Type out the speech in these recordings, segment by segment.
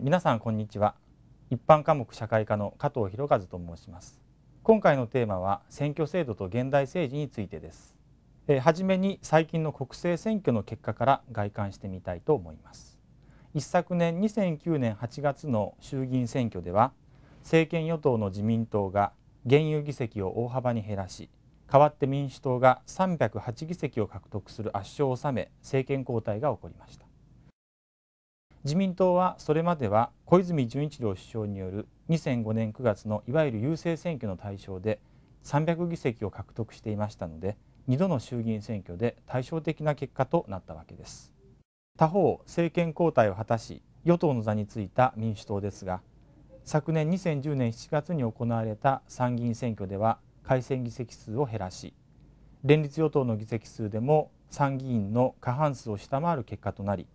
皆さんこんにちは一般科目社会科の加藤博一と申します今回のテーマは選挙制度と現代政治についてですえはじめに最近の国政選挙の結果から概観してみたいと思います一昨年2009年8月の衆議院選挙では政権与党の自民党が現有議席を大幅に減らし代わって民主党が308議席を獲得する圧勝を収め政権交代が起こりました自民党はそれまでは小泉純一郎首相による2005年9月のいわゆる優勢選挙の対象で300議席を獲得していましたので2度の衆議院選挙で対照的な結果となったわけです他方政権交代を果たし与党の座についた民主党ですが昨年2010年7月に行われた参議院選挙では改選議席数を減らし連立与党の議席数でも参議院の過半数を下回る結果となり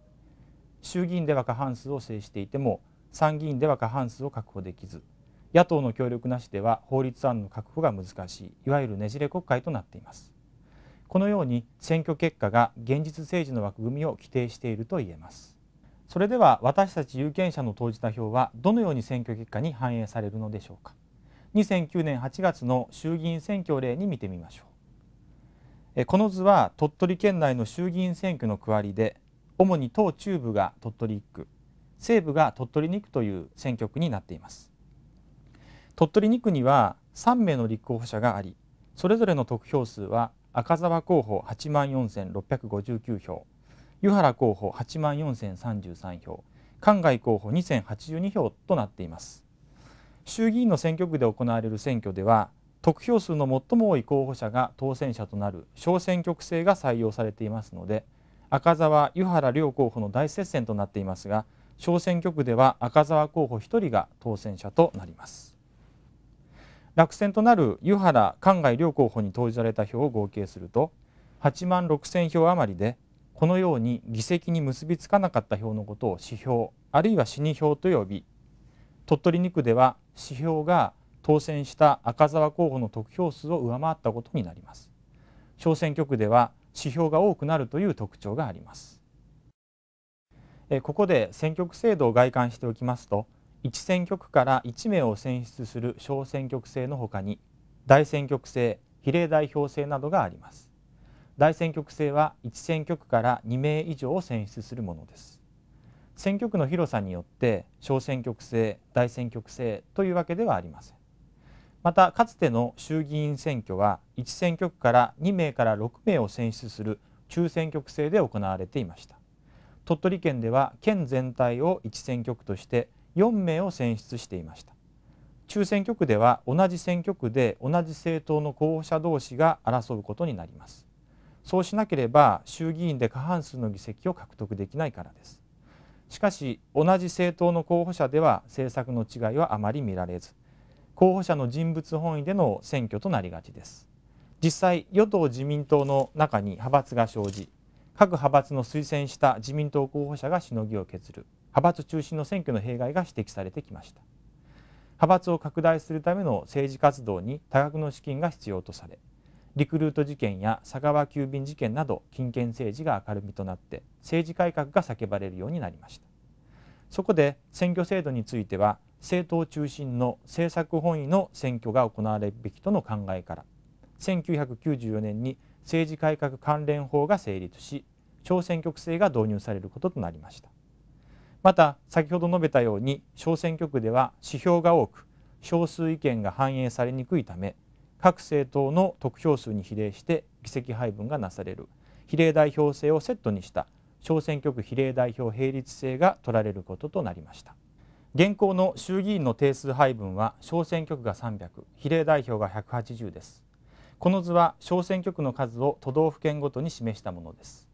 衆議院では過半数を制していても参議院では過半数を確保できず野党の協力なしでは法律案の確保が難しいいわゆるねじれ国会となっていますこのように選挙結果が現実政治の枠組みを規定していると言えますそれでは私たち有権者の投じた票はどのように選挙結果に反映されるのでしょうか2009年8月の衆議院選挙例に見てみましょうこの図は鳥取県内の衆議院選挙の区割りで主に党中部が鳥取1区西部が鳥取2区という選挙区になっています鳥取2区には3名の立候補者がありそれぞれの得票数は赤沢候補8万4659票湯原候補8万4033票関外候補2082票となっています衆議院の選挙区で行われる選挙では得票数の最も多い候補者が当選者となる小選挙区制が採用されていますので赤沢湯原両候補の大接戦となっていますが小選挙区では赤沢候補1人が当選者となります落選となる湯原灌外両候補に投じられた票を合計すると8万6 0票余りでこのように議席に結びつかなかった票のことを指標あるいは死に票と呼び鳥取2区では指標が当選した赤沢候補の得票数を上回ったことになります小選挙区では指標が多くなるという特徴がありますここで選挙区制度を概観しておきますと1選挙区から1名を選出する小選挙区制のほかに大選挙区制比例代表制などがあります大選挙区制は1選挙区から2名以上を選出するものです選挙区の広さによって小選挙区制大選挙区制というわけではありませんまたかつての衆議院選挙は1選挙区から2名から6名を選出する中選挙区制で行われていました鳥取県では県全体を1選挙区として4名を選出していました中選挙区では同じ選挙区で同じ政党の候補者同士が争うことになりますそうしなければ衆議院で過半数の議席を獲得できないからですしかし同じ政党の候補者では政策の違いはあまり見られず候補者の人物本位での選挙となりがちです実際与党自民党の中に派閥が生じ各派閥の推薦した自民党候補者がしのぎを削る派閥中心の選挙の弊害が指摘されてきました派閥を拡大するための政治活動に多額の資金が必要とされリクルート事件や佐川急便事件など金権政治が明るみとなって政治改革が叫ばれるようになりましたそこで選挙制度については政党中心の政策本位の選挙が行われるべきとの考えから1994年に政治改革関連法が成立し小選挙区制が導入されることとなりましたまた先ほど述べたように小選挙区では指標が多く少数意見が反映されにくいため各政党の得票数に比例して議席配分がなされる比例代表制をセットにした小選挙区比例代表並立制が取られることとなりました現行の衆議院の定数配分は小選挙区が300比例代表が180ですこの図は小選挙区の数を都道府県ごとに示したものです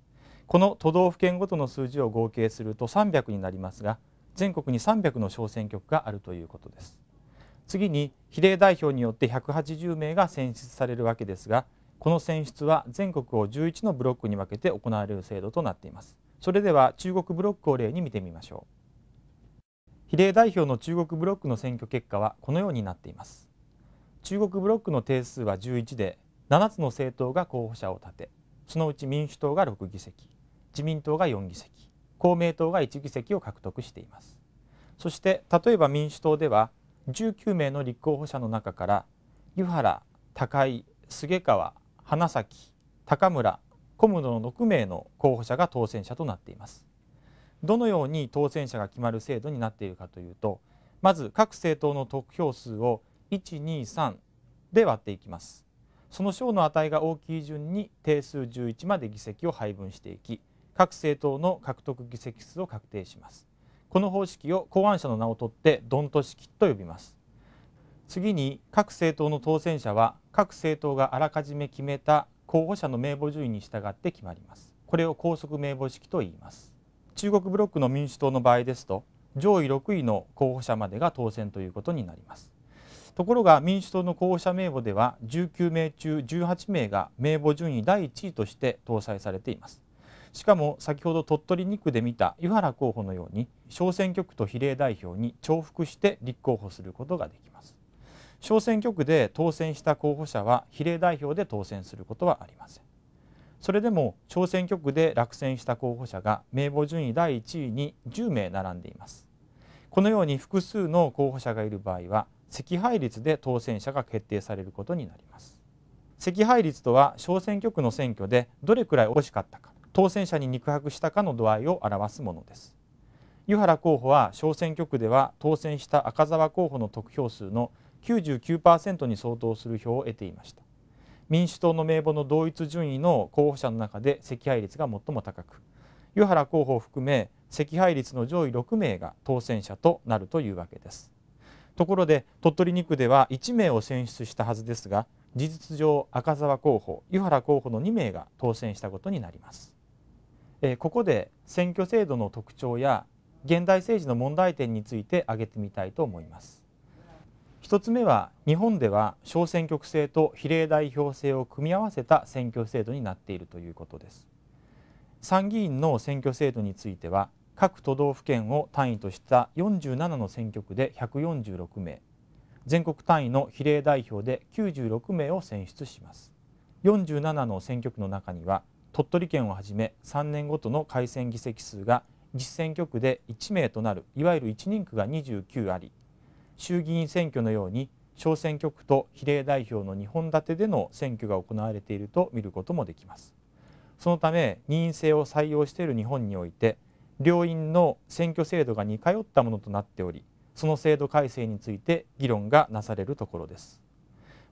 この都道府県ごとの数字を合計すると300になりますが全国に300の小選挙区があるということです次に比例代表によって180名が選出されるわけですがこの選出は全国を11のブロックに分けて行われる制度となっていますそれでは中国ブロックを例に見てみましょう比例代表の中国ブロックの選挙結果はこのようになっています中国ブロックの定数は11で7つの政党が候補者を立てそのうち民主党が6議席自民党が4議席公明党が1議席を獲得していますそして例えば民主党では19名の立候補者の中から湯原高井菅川花咲高村小室の6名の候補者が当選者となっていますどのように当選者が決まる制度になっているかというとまず各政党の得票数を123で割っていきますその賞の値が大きい順に定数11まで議席を配分していき各政党の獲得議席数を確定しますこの方式を考案者の名を取ってドント式と呼びます次に各政党の当選者は各政党があらかじめ決めた候補者の名簿順位に従って決まりますこれを高速名簿式と言います中国ブロックの民主党の場合ですと上位6位の候補者までが当選ということになりますところが民主党の候補者名簿では19名中18名が名簿順位第1位として搭載されていますしかも先ほど鳥取2区で見た湯原候補のように小選挙区と比例代表に重複して立候補することができます小選挙区で当選した候補者は比例代表で当選することはありませんそれでも小選挙区で落選した候補者が名簿順位第1位に10名並んでいますこのように複数の候補者がいる場合は惜配率で当選者が決定されることになります惜配率とは小選挙区の選挙でどれくらい惜しかったか当選者に肉薄したかの度合いを表すものです湯原候補は小選挙区では当選した赤澤候補の得票数の99%に相当する票を得ていました民主党の名簿の同一順位の候補者の中で惜敗率が最も高く湯原候補を含め惜敗率の上位6名が当選者となるというわけですところで鳥取2区では1名を選出したはずですが事実上赤沢候補湯原候補の2名が当選したことになります、えここで選挙制度の特徴や現代政治の問題点について挙げてみたいと思います一つ目は日本では小選挙区制と比例代表制を組み合わせた選挙制度になっているということです参議院の選挙制度については各都道府県を単位とした47の選挙区で146名全国単位の比例代表で96名を選出します47の選挙区の中には鳥取県をはじめ3年ごとの改選議席数が実選挙区で1名となるいわゆる1人区が29あり衆議院選挙のように小選挙区と比例代表の2本立てでの選挙が行われていると見ることもできますそのため任意制を採用している日本において両院の選挙制度が似通ったものとなっておりその制度改正について議論がなされるところです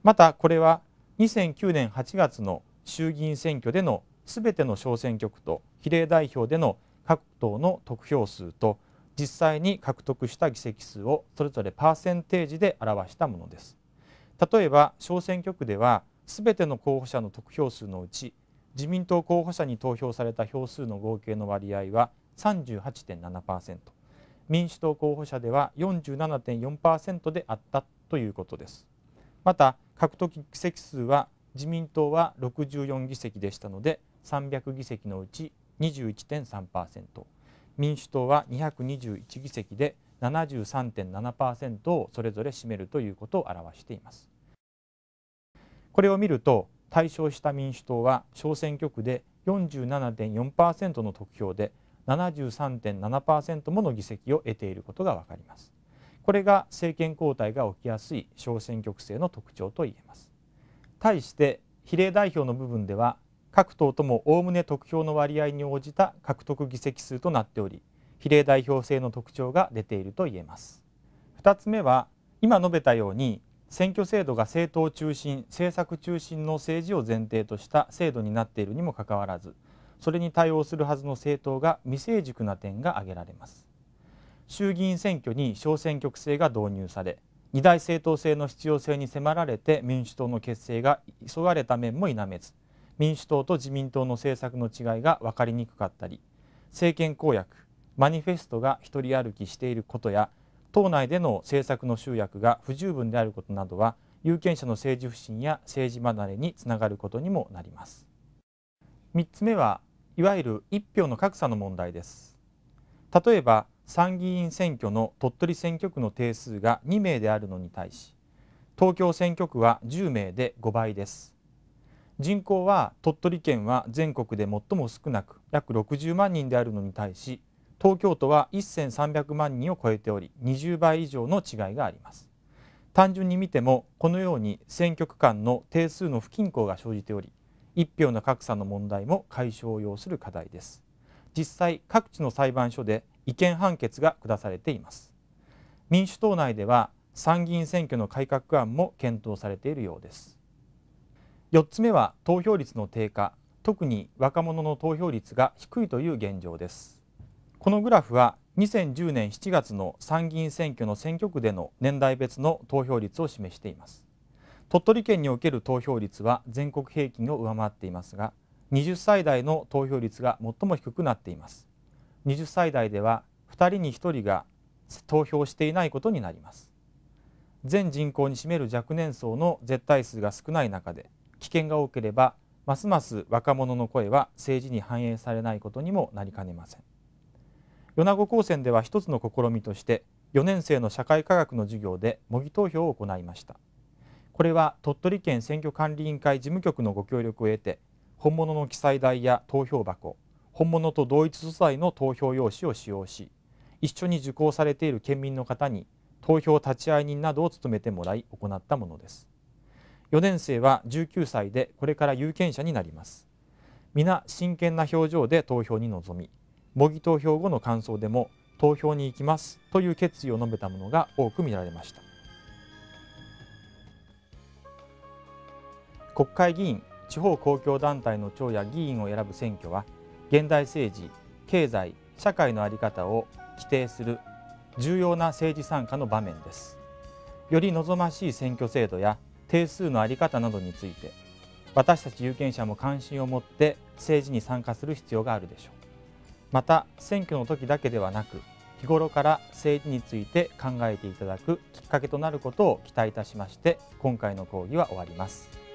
またこれは2009年8月の衆議院選挙でのすべての小選挙区と比例代表での各党の得票数と実際に獲得した議席数をそれぞれパーセンテージで表したものです例えば小選挙区では全ての候補者の得票数のうち自民党候補者に投票された票数の合計の割合は38.7%民主党候補者では47.4%であったということですまた獲得議席数は自民党は64議席でしたので300議席のうち21.3%民主党は221議席で73.7%をそれぞれ占めるということを表していますこれを見ると対象した民主党は小選挙区で47.4%の得票で73.7%もの議席を得ていることがわかりますこれが政権交代が起きやすい小選挙区制の特徴といえます対して比例代表の部分では各党ともおおむね得票の割合に応じた獲得議席数となっており比例代表制の特徴が出ていると言えます2つ目は今述べたように選挙制度が政党中心政策中心の政治を前提とした制度になっているにもかかわらずそれに対応するはずの政党が未成熟な点が挙げられます衆議院選挙に小選挙区制が導入され二大政党制の必要性に迫られて民主党の結成が急がれた面も否めず民主党と自民党の政策の違いが分かりにくかったり政権公約マニフェストが一人歩きしていることや党内での政策の集約が不十分であることなどは有権者の政治不信や政治離れにつながることにもなります3つ目はいわゆる一票の格差の問題です例えば参議院選挙の鳥取選挙区の定数が2名であるのに対し東京選挙区は10名で5倍です人口は鳥取県は全国で最も少なく約60万人であるのに対し東京都は1300万人を超えており20倍以上の違いがあります単純に見てもこのように選挙区間の定数の不均衡が生じており一票の格差の問題も解消を要する課題です実際各地の裁判所で違憲判決が下されています民主党内では参議院選挙の改革案も検討されているようです4つ目は投票率の低下特に若者の投票率が低いという現状ですこのグラフは2010年7月の参議院選挙の選挙区での年代別の投票率を示しています鳥取県における投票率は全国平均を上回っていますが20歳代の投票率が最も低くなっています20歳代では2人に1人が投票していないことになります全人口に占める若年層の絶対数が少ない中で危険が多ければますます若者の声は政治に反映されないことにもなりかねません米子高専では一つの試みとして4年生の社会科学の授業で模擬投票を行いましたこれは鳥取県選挙管理委員会事務局のご協力を得て本物の記載台や投票箱本物と同一素材の投票用紙を使用し一緒に受講されている県民の方に投票立会人などを務めてもらい行ったものです4年生は19歳でこれから有権者になります皆真剣な表情で投票に臨み模擬投票後の感想でも投票に行きますという決意を述べたものが多く見られました国会議員地方公共団体の長や議員を選ぶ選挙は現代政治経済社会の在り方を規定する重要な政治参加の場面ですより望ましい選挙制度や定数の在り方などについて私たち有権者も関心を持って政治に参加する必要があるでしょうまた選挙の時だけではなく日頃から政治について考えていただくきっかけとなることを期待いたしまして今回の講義は終わります。